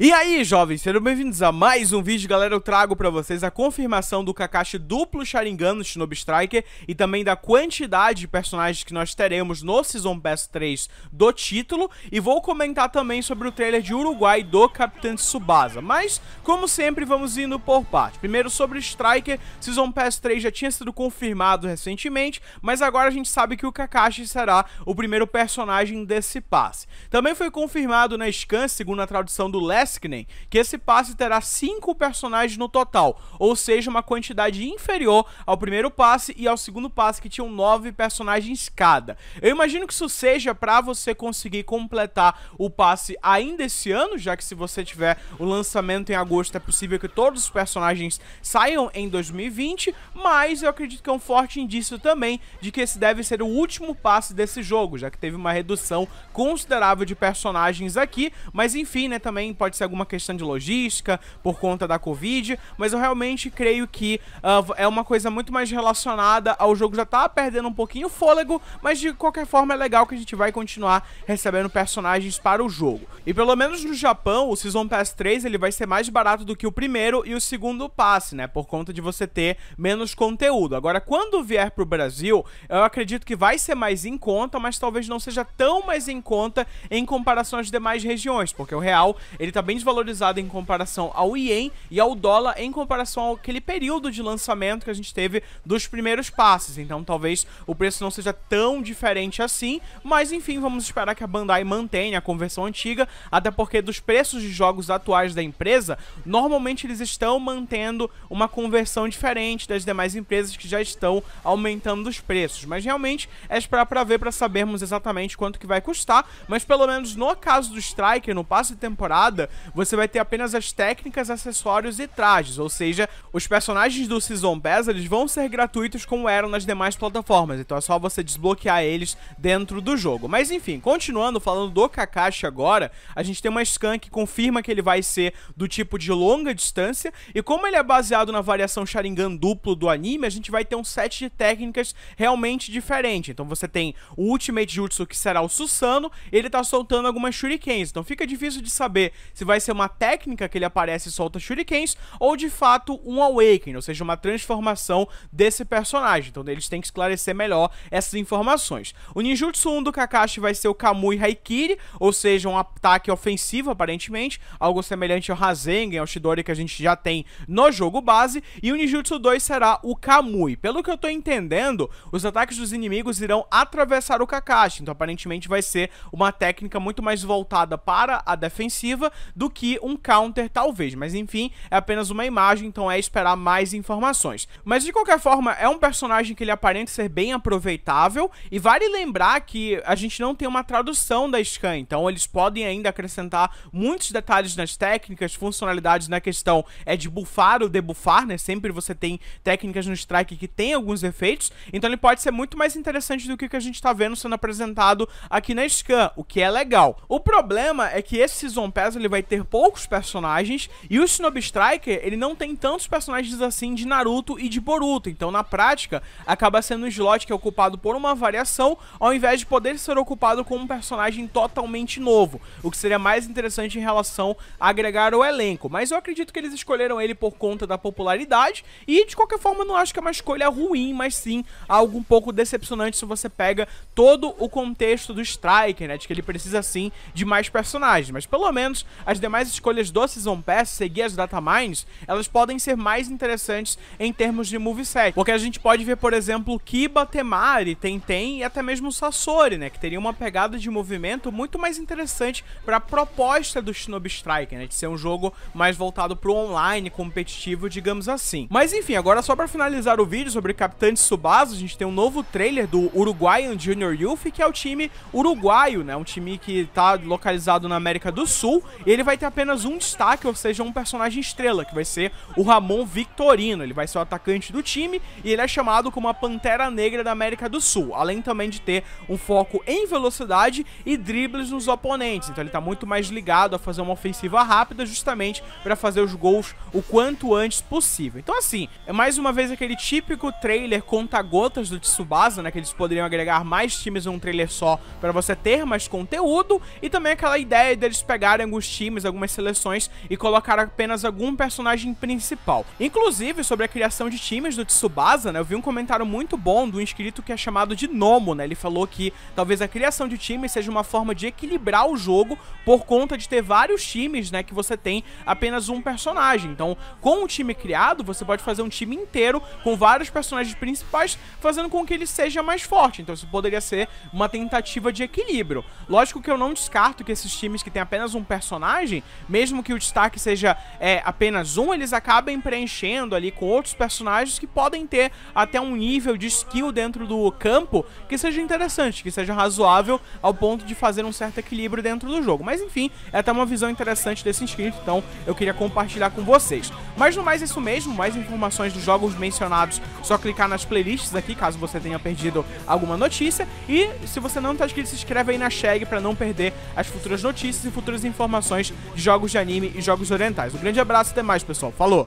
E aí, jovens, sejam bem-vindos a mais um vídeo, galera. Eu trago para vocês a confirmação do Kakashi duplo Sharingan no Shinobi Striker e também da quantidade de personagens que nós teremos no Season Pass 3 do título e vou comentar também sobre o trailer de Uruguai do Capitão Tsubasa. Mas, como sempre, vamos indo por parte. Primeiro sobre o Striker, Season Pass 3 já tinha sido confirmado recentemente, mas agora a gente sabe que o Kakashi será o primeiro personagem desse passe. Também foi confirmado na Scan, segundo a tradução do Last Lesknen que esse passe terá 5 personagens no total, ou seja, uma quantidade inferior ao primeiro passe e ao segundo passe que tinham 9 personagens cada. Eu imagino que isso seja para você conseguir completar o passe ainda esse ano, já que se você tiver o lançamento em agosto é possível que todos os personagens saiam em 2020, mas eu acredito que é um forte indício também de que esse deve ser o último passe desse jogo, já que teve uma redução considerável de personagens aqui, mas enfim, né, também pode pode ser alguma questão de logística por conta da Covid, mas eu realmente creio que uh, é uma coisa muito mais relacionada ao jogo já tá perdendo um pouquinho o fôlego, mas de qualquer forma é legal que a gente vai continuar recebendo personagens para o jogo. E pelo menos no Japão, o Season Pass 3 ele vai ser mais barato do que o primeiro e o segundo passe, né, por conta de você ter menos conteúdo. Agora, quando vier pro Brasil, eu acredito que vai ser mais em conta, mas talvez não seja tão mais em conta em comparação às demais regiões, porque o real, ele tá bem desvalorizado em comparação ao ien e ao dólar em comparação aquele período de lançamento que a gente teve dos primeiros passes. Então talvez o preço não seja tão diferente assim, mas enfim, vamos esperar que a Bandai mantenha a conversão antiga, até porque dos preços de jogos atuais da empresa, normalmente eles estão mantendo uma conversão diferente das demais empresas que já estão aumentando os preços. Mas realmente é esperar para ver para sabermos exatamente quanto que vai custar, mas pelo menos no caso do Striker, no passe de temporada, você vai ter apenas as técnicas, acessórios e trajes, ou seja, os personagens do Season Pass eles vão ser gratuitos como eram nas demais plataformas, então é só você desbloquear eles dentro do jogo. Mas enfim, continuando falando do Kakashi agora, a gente tem uma scan que confirma que ele vai ser do tipo de longa distância, e como ele é baseado na variação Sharingan duplo do anime, a gente vai ter um set de técnicas realmente diferente. Então você tem o Ultimate Jutsu que será o Susanoo, ele tá soltando algumas shurikens, então fica difícil de saber se se vai ser uma técnica que ele aparece e solta shurikens, ou de fato um awakening, ou seja, uma transformação desse personagem. Então eles têm que esclarecer melhor essas informações. O ninjutsu 1 do Kakashi vai ser o Kamui Haikiri, ou seja, um ataque ofensivo aparentemente, algo semelhante ao Rasengan, ao Shidori que a gente já tem no jogo base, e o ninjutsu 2 será o Kamui. Pelo que eu tô entendendo, os ataques dos inimigos irão atravessar o Kakashi, então aparentemente vai ser uma técnica muito mais voltada para a defensiva do que um counter, talvez. Mas enfim, é apenas uma imagem, então é esperar mais informações. Mas de qualquer forma, é um personagem que ele aparenta ser bem aproveitável. E vale lembrar que a gente não tem uma tradução da Scan, então eles podem ainda acrescentar muitos detalhes nas técnicas, funcionalidades na questão é de buffar ou debuffar, né? Sempre você tem técnicas no Strike que tem alguns efeitos, então ele pode ser muito mais interessante do que o que a gente está vendo sendo apresentado aqui na Scan, o que é legal. O problema é que esse Season Pass ele vai ter poucos personagens e o Shinobi Striker, ele não tem tantos personagens assim de Naruto e de Boruto, então na prática acaba sendo um slot que é ocupado por uma variação, ao invés de poder ser ocupado com um personagem totalmente novo, o que seria mais interessante em relação a agregar o elenco, mas eu acredito que eles escolheram ele por conta da popularidade e de qualquer forma não acho que é uma escolha ruim, mas sim algo um pouco decepcionante se você pega todo o contexto do Striker, né, de que ele precisa sim de mais personagens, mas pelo menos as demais escolhas do Season Pass, seguir as mines elas podem ser mais interessantes em termos de moveset. Porque a gente pode ver, por exemplo, Kiba, Temari, Tenten e até mesmo Sasori, né? Que teria uma pegada de movimento muito mais interessante para a proposta do Shinobi Striker, né? De ser um jogo mais voltado para o online, competitivo, digamos assim. Mas enfim, agora só para finalizar o vídeo sobre Capitã de Tsubasa, a gente tem um novo trailer do Uruguaian Junior Youth, que é o time uruguaio, né? Um time que tá localizado na América do Sul e ele vai ter apenas um destaque, ou seja, um personagem estrela, que vai ser o Ramon Victorino. Ele vai ser o atacante do time e ele é chamado como a Pantera Negra da América do Sul, além também de ter um foco em velocidade e dribles nos oponentes. Então ele está muito mais ligado a fazer uma ofensiva rápida, justamente para fazer os gols o quanto antes possível. Então assim, é mais uma vez aquele típico trailer conta-gotas do Tsubasa, né, que eles poderiam agregar mais times em um trailer só para você ter mais conteúdo e também aquela ideia deles pegarem os times times, algumas seleções e colocar apenas algum personagem principal. Inclusive, sobre a criação de times do Tsubasa, né, eu vi um comentário muito bom do inscrito que é chamado de Nomo, né, ele falou que talvez a criação de times seja uma forma de equilibrar o jogo por conta de ter vários times, né, que você tem apenas um personagem. Então, com o time criado, você pode fazer um time inteiro com vários personagens principais, fazendo com que ele seja mais forte. Então, isso poderia ser uma tentativa de equilíbrio. Lógico que eu não descarto que esses times que têm apenas um personagem personagem, mesmo que o destaque seja é, apenas um, eles acabem preenchendo ali com outros personagens que podem ter até um nível de skill dentro do campo que seja interessante, que seja razoável ao ponto de fazer um certo equilíbrio dentro do jogo. Mas enfim, é até uma visão interessante desse inscrito, então eu queria compartilhar com vocês. Mas no mais é isso mesmo, mais informações dos jogos mencionados, só clicar nas playlists aqui, caso você tenha perdido alguma notícia. E se você não está inscrito, se inscreve aí na Shag para não perder as futuras notícias e futuras informações de jogos de anime e jogos orientais. Um grande abraço e até mais, pessoal. Falou!